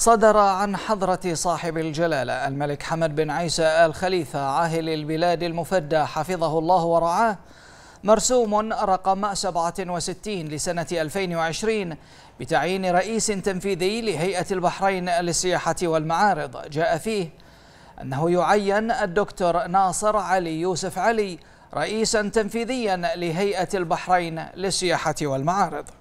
صدر عن حضرة صاحب الجلالة الملك حمد بن عيسى آل خليفة عاهل البلاد المفدى حفظه الله ورعاه مرسوم رقم 67 لسنة 2020 بتعيين رئيس تنفيذي لهيئة البحرين للسياحة والمعارض جاء فيه أنه يعين الدكتور ناصر علي يوسف علي رئيسا تنفيذيا لهيئة البحرين للسياحة والمعارض